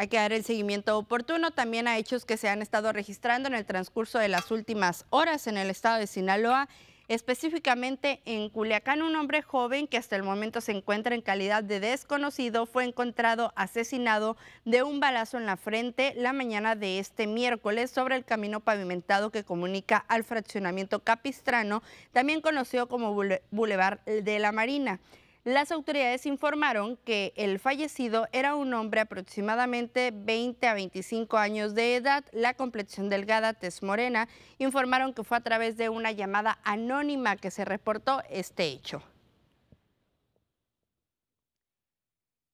Hay que dar el seguimiento oportuno también a hechos que se han estado registrando en el transcurso de las últimas horas en el estado de Sinaloa, específicamente en Culiacán. Un hombre joven que hasta el momento se encuentra en calidad de desconocido fue encontrado asesinado de un balazo en la frente la mañana de este miércoles sobre el camino pavimentado que comunica al fraccionamiento Capistrano, también conocido como Boulevard de la Marina. Las autoridades informaron que el fallecido era un hombre aproximadamente 20 a 25 años de edad, la complexión delgada, tez morena. Informaron que fue a través de una llamada anónima que se reportó este hecho.